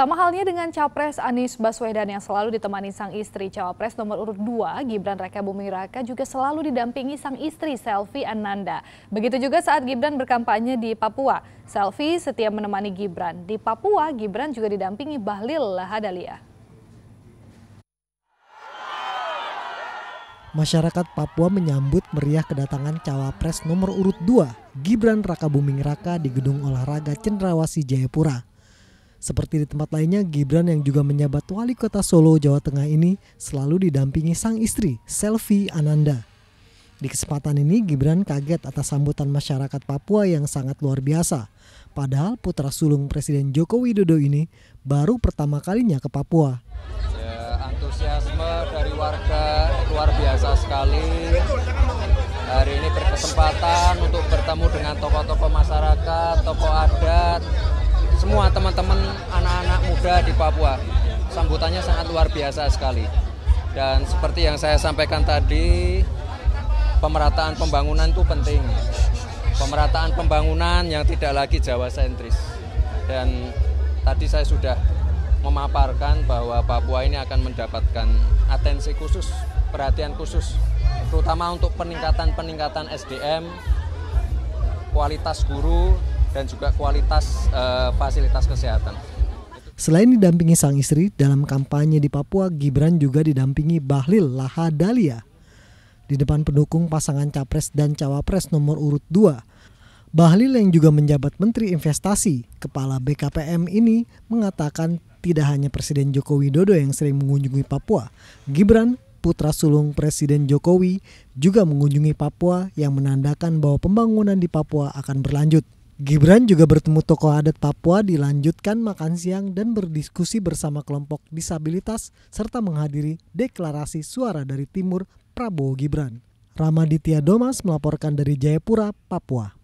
Sama halnya dengan Capres Anies Baswedan yang selalu ditemani sang istri Cawapres nomor urut 2, Gibran Raka Bumi Raka juga selalu didampingi sang istri Selvi Ananda. Begitu juga saat Gibran berkampanye di Papua. Selvi setia menemani Gibran. Di Papua, Gibran juga didampingi Bahlil Lahadalia. Masyarakat Papua menyambut meriah kedatangan Cawapres nomor urut 2, Gibran Raka Buming Raka di Gedung Olahraga Cendrawasi Jayapura. Seperti di tempat lainnya, Gibran yang juga menjabat wali kota Solo, Jawa Tengah ini selalu didampingi sang istri, Selvi Ananda. Di kesempatan ini, Gibran kaget atas sambutan masyarakat Papua yang sangat luar biasa. Padahal putra sulung Presiden Joko Widodo ini baru pertama kalinya ke Papua. Ya, antusiasme dari warga luar biasa sekali. Hari ini berkesempatan untuk bertemu dengan tokoh-tokoh masyarakat, tokoh adat, semua teman-teman anak-anak muda di Papua. Sambutannya sangat luar biasa sekali. Dan seperti yang saya sampaikan tadi, pemerataan pembangunan itu penting. Pemerataan pembangunan yang tidak lagi Jawa sentris. Dan tadi saya sudah memaparkan bahwa Papua ini akan mendapatkan atensi khusus, perhatian khusus, terutama untuk peningkatan-peningkatan SDM, kualitas guru, dan juga kualitas uh, fasilitas kesehatan. Selain didampingi sang istri, dalam kampanye di Papua, Gibran juga didampingi Bahlil Lahadalia. Di depan pendukung pasangan Capres dan Cawapres nomor urut 2, Bahlil yang juga menjabat Menteri Investasi, Kepala BKPM ini mengatakan tidak hanya Presiden Joko Widodo yang sering mengunjungi Papua, Gibran, putra sulung Presiden Jokowi, juga mengunjungi Papua yang menandakan bahwa pembangunan di Papua akan berlanjut. Gibran juga bertemu tokoh adat Papua dilanjutkan makan siang dan berdiskusi bersama kelompok disabilitas serta menghadiri deklarasi suara dari timur Prabowo Gibran. Ramaditya Domas melaporkan dari Jayapura, Papua.